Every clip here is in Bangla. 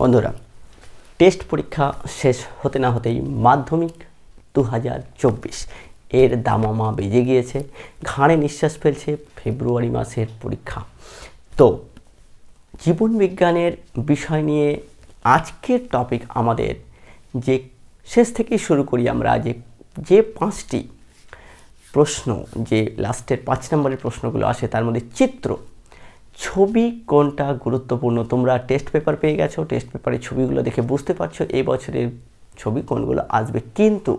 বন্ধুরা টেস্ট পরীক্ষা শেষ হতে না হতেই মাধ্যমিক দু এর দামামা বেজে গিয়েছে ঘাড়ে নিঃশ্বাস ফেলছে ফেব্রুয়ারি মাসের পরীক্ষা তো জীবন বিজ্ঞানের বিষয় নিয়ে আজকের টপিক আমাদের যে শেষ থেকে শুরু করি আমরা যে যে পাঁচটি প্রশ্ন যে লাস্টের পাঁচ নম্বরের প্রশ্নগুলো আসে তার মধ্যে চিত্র ছবি কোনটা গুরুত্বপূর্ণ তোমরা টেস্ট পেপার পেয়ে গেছো টেস্ট পেপারে ছবিগুলো দেখে বুঝতে পারছো এই বছরের ছবি কোনগুলো আসবে কিন্তু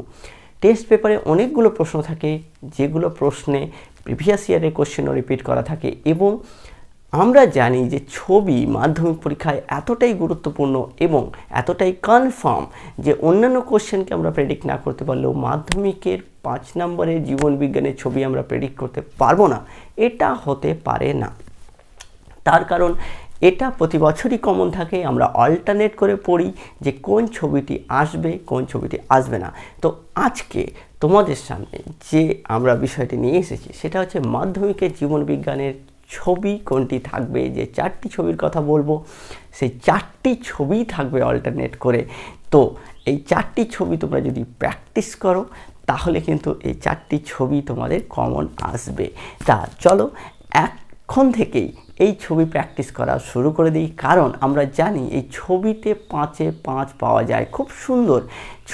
টেস্ট পেপারে অনেকগুলো প্রশ্ন থাকে যেগুলো প্রশ্নে প্রিভিয়াস ইয়ারের কোশ্চেনও রিপিট করা থাকে এবং আমরা জানি যে ছবি মাধ্যমিক পরীক্ষায় এতটাই গুরুত্বপূর্ণ এবং এতটাই কনফার্ম যে অন্যান্য কোশ্চেনকে আমরা প্রেডিক্ট না করতে পারলেও মাধ্যমিকের পাঁচ নম্বরের জীবনবিজ্ঞানের ছবি আমরা প্রেডিক্ট করতে পারবো না এটা হতে পারে না তার কারণ এটা প্রতি বছরই কমন থাকে আমরা অল্টারনেট করে পড়ি যে কোন ছবিটি আসবে কোন ছবিটি আসবে না তো আজকে তোমাদের সামনে যে আমরা বিষয়টি নিয়ে এসেছি সেটা হচ্ছে মাধ্যমিকের জীবনবিজ্ঞানের ছবি কোনটি থাকবে যে চারটি ছবির কথা বলবো সেই চারটি ছবি থাকবে অল্টারনেট করে তো এই চারটি ছবি তোমরা যদি প্র্যাকটিস করো তাহলে কিন্তু এই চারটি ছবি তোমাদের কমন আসবে তা চলো এখন থেকেই এই ছবি প্র্যাকটিস করা শুরু করে দিই কারণ আমরা জানি এই ছবিতে পাঁচে পাঁচ পাওয়া যায় খুব সুন্দর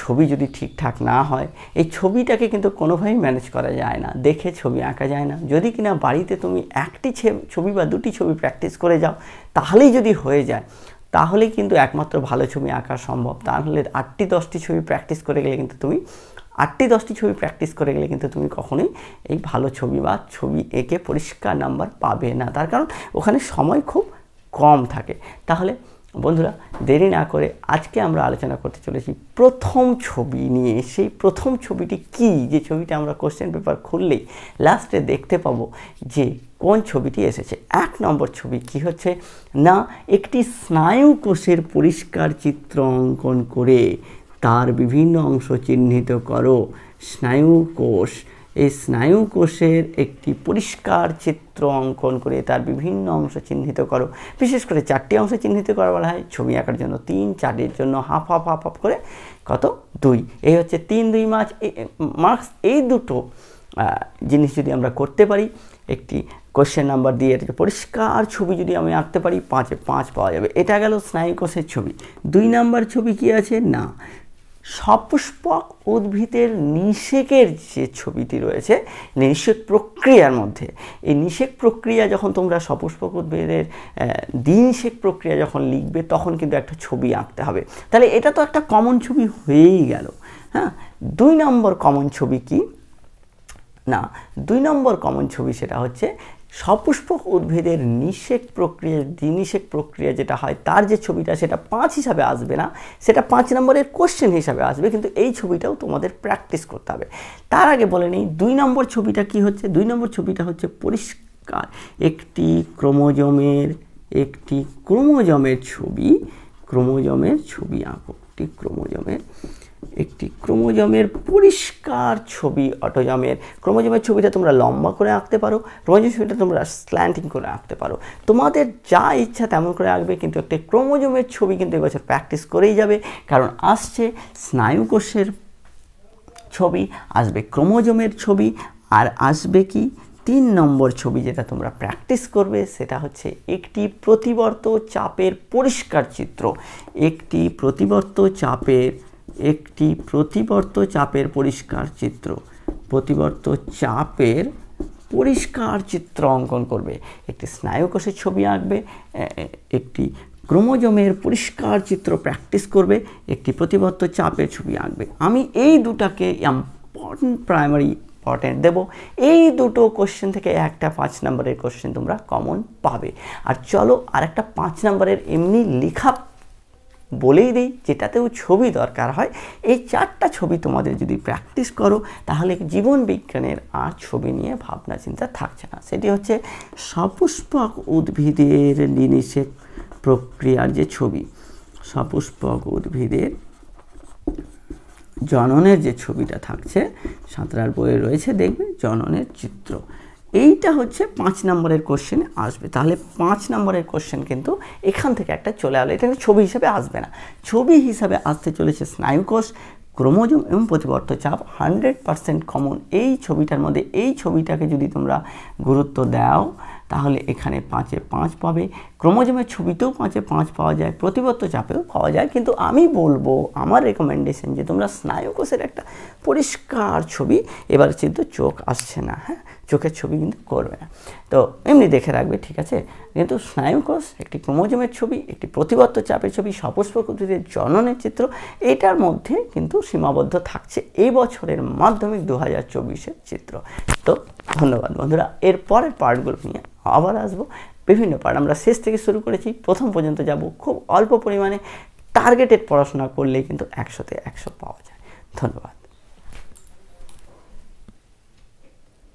ছবি যদি ঠিকঠাক না হয় এই ছবিটাকে কিন্তু কোনোভাবেই ম্যানেজ করা যায় না দেখে ছবি আঁকা যায় না যদি কিনা বাড়িতে তুমি একটি ছবি বা দুটি ছবি প্র্যাকটিস করে যাও তাহলেই যদি হয়ে যায় তাহলে কিন্তু একমাত্র ভালো ছবি আঁকা সম্ভব তাহলে আটটি দশটি ছবি প্র্যাকটিস করে গেলে কিন্তু তুমি আটটি দশটি ছবি প্র্যাকটিস করে গেলে কিন্তু তুমি কখনোই এই ভালো ছবি বা ছবি এঁকে পরিষ্কার নাম্বার পাবে না তার কারণ ওখানে সময় খুব কম থাকে তাহলে বন্ধুরা দেরি না করে আজকে আমরা আলোচনা করতে চলেছি প্রথম ছবি নিয়ে সেই প্রথম ছবিটি কি যে ছবিটা আমরা কোশ্চেন পেপার খুললেই লাস্টে দেখতে পাবো যে কোন ছবিটি এসেছে এক নম্বর ছবি কি হচ্ছে না একটি স্নায়ু কোষের পরিষ্কার চিত্র অঙ্কন করে তার বিভিন্ন অংশ চিহ্নিত করো স্নায়ুকোষ এই স্নায়ুকোষের একটি পরিষ্কার চিত্র অঙ্কন করে তার বিভিন্ন অংশ চিহ্নিত করো বিশেষ করে চারটি অংশ চিহ্নিত করা বলা হয় ছবি আঁকার জন্য তিন চারটির জন্য হাফ হাফ হাফ হাফ করে কত দুই এই হচ্ছে তিন দুই মাছ মার্কস এই দুটো জিনিস যদি আমরা করতে পারি একটি কোশ্চেন নাম্বার দিয়ে এটাকে পরিষ্কার ছবি যদি আমি আঁকতে পারি পাঁচে পাঁচ পাওয়া যাবে এটা গেল স্নায়ু কোষের ছবি দুই নাম্বার ছবি কি আছে না সপুষ্পক উদ্ভিদের নিষেকের যে ছবিটি রয়েছে নিষেক প্রক্রিয়ার মধ্যে এই নিষেক প্রক্রিয়া যখন তোমরা সপুষ্পক উদ্ভিদের দিনশেক প্রক্রিয়া যখন লিখবে তখন কিন্তু একটা ছবি আঁকতে হবে তাহলে এটা তো একটা কমন ছবি হয়েই গেল হ্যাঁ দুই নম্বর কমন ছবি কি না দুই নম্বর কমন ছবি সেটা হচ্ছে সপুষ্পক উদ্ভিদের নিষেক প্রক্রিয়া দ্বিনিষেক প্রক্রিয়া যেটা হয় তার যে ছবিটা সেটা পাঁচ হিসাবে আসবে না সেটা পাঁচ নম্বরের কোশ্চেন হিসাবে আসবে কিন্তু এই ছবিটাও তোমাদের প্র্যাকটিস করতে হবে তার আগে বলে নেই দুই নম্বর ছবিটা কি হচ্ছে দুই নম্বর ছবিটা হচ্ছে পরিষ্কার একটি ক্রোমোজমের একটি ক্রোমোজমের ছবি ক্রোমোজমের ছবি আঁকো একটি ক্রোমোজমের একটি ক্রোমোজমের পরিষ্কার ছবি অটোজমের ক্রোমোজমের ছবিটা তোমরা লম্বা করে আঁকতে পারো ক্রোমোজম ছবিটা তোমরা স্ল্যান্টিং করে আঁকতে পারো তোমাদের যা ইচ্ছা তেমন করে আঁকবে কিন্তু একটি ক্রোমোজমের ছবি কিন্তু এবছর প্র্যাকটিস করেই যাবে কারণ আসছে স্নায়ুকোষের ছবি আসবে ক্রোমোজমের ছবি আর আসবে কি তিন নম্বর ছবি যেটা তোমরা প্র্যাকটিস করবে সেটা হচ্ছে একটি প্রতিবর্ত চাপের পরিষ্কার চিত্র একটি প্রতিবর্ত চাপের একটি প্রতিবর্ত চাপের পরিষ্কার চিত্র প্রতিবর্ত চাপের পরিষ্কার চিত্র অঙ্কন করবে একটি স্নায়ুকোষের ছবি আঁকবে একটি ক্রোমোজমের পরিষ্কার চিত্র প্র্যাকটিস করবে একটি প্রতিবর্ত চাপের ছবি আঁকবে আমি এই দুটাকে ইম্পর্টেন্ট প্রাইমারি ইম্পর্টেন্ট দেবো এই দুটো কোশ্চেন থেকে একটা পাঁচ নম্বরের কোশ্চেন তোমরা কমন পাবে আর চলো আর একটা পাঁচ নম্বরের এমনি লেখা বলেই দিই যেটাতেও ছবি দরকার হয় এই চারটা ছবি তোমাদের যদি প্র্যাকটিস করো তাহলে জীবন বিজ্ঞানের আর ছবি নিয়ে ভাবনা চিন্তা থাকছে না সেটি হচ্ছে সপুষ্পক উদ্ভিদের নিনিষেক প্রক্রিয়ার যে ছবি সপুষ্পক উদ্ভিদের জননের যে ছবিটা থাকছে সাঁতরার বইয়ে রয়েছে দেখবে জননের চিত্র এইটা হচ্ছে পাঁচ নম্বরের কোশ্চেনে আসবে তাহলে পাঁচ নম্বরের কোশ্চেন কিন্তু এখান থেকে একটা চলে আসলো এটা ছবি হিসাবে আসবে না ছবি হিসাবে আসতে চলেছে স্নায়ুকোষ ক্রোমোজোম এবং প্রতিবর্ত চাপ হান্ড্রেড পারসেন্ট কমন এই ছবিটার মধ্যে এই ছবিটাকে যদি তোমরা গুরুত্ব দাও তাহলে এখানে পাঁচে পাঁচ পাবে ক্রোমোজোমের ছবিতেও পাঁচে পাঁচ পাওয়া যায় প্রতিবত্ত চাপেও পাওয়া যায় কিন্তু আমি বলবো আমার রেকমেন্ডেশন যে তোমরা স্নায়ুকোষের একটা পরিষ্কার ছবি এবার কিন্তু চোখ আসছে না হ্যাঁ চোখের ছবি কিন্তু করবে না তো এমনি দেখে রাখবে ঠিক আছে কিন্তু স্নায়ুকোষ একটি ক্রোমোজোমের ছবি একটি প্রতিবত্ত চাপের ছবি সপুষ্পক উদ্ভিদের জননের চিত্র এটার মধ্যে কিন্তু সীমাবদ্ধ থাকছে এই বছরের মাধ্যমিক দু হাজার চব্বিশের চিত্র তো ধন্যবাদ বন্ধুরা এর পরের পার্টগুলো নিয়ে আবার আসবো বিভিন্ন পার্ট আমরা শেষ থেকে শুরু করেছি প্রথম পর্যন্ত যাব খুব অল্প পরিমাণে টার্গেটেড পড়াশোনা করলেই কিন্তু একশোতে একশো পাওয়া যায় ধন্যবাদ